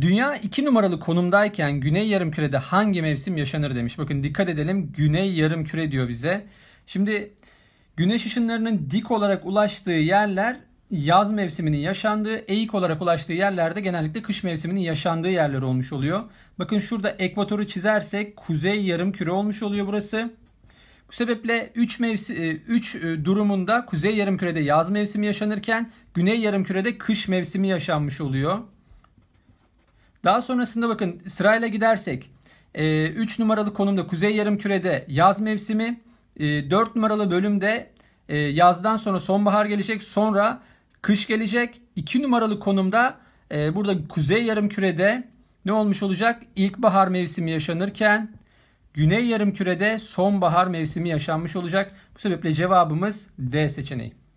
Dünya 2 numaralı konumdayken güney yarımkürede hangi mevsim yaşanır demiş. Bakın dikkat edelim güney yarımküre diyor bize. Şimdi güneş ışınlarının dik olarak ulaştığı yerler yaz mevsiminin yaşandığı, eğik olarak ulaştığı yerlerde genellikle kış mevsiminin yaşandığı yerler olmuş oluyor. Bakın şurada ekvatoru çizersek kuzey yarımküre olmuş oluyor burası. Bu sebeple 3 mevsi 3 e, e, durumunda kuzey yarımkürede yaz mevsimi yaşanırken güney yarımkürede kış mevsimi yaşanmış oluyor. Daha sonrasında bakın sırayla gidersek 3 e, numaralı konumda Kuzey Yarımküre'de yaz mevsimi, 4 e, numaralı bölümde e, yazdan sonra sonbahar gelecek, sonra kış gelecek. 2 numaralı konumda burada Kuzey Yarımküre'de ne olmuş olacak? İlkbahar mevsimi yaşanırken Güney Yarımküre'de sonbahar mevsimi yaşanmış olacak. Bu sebeple cevabımız D seçeneği.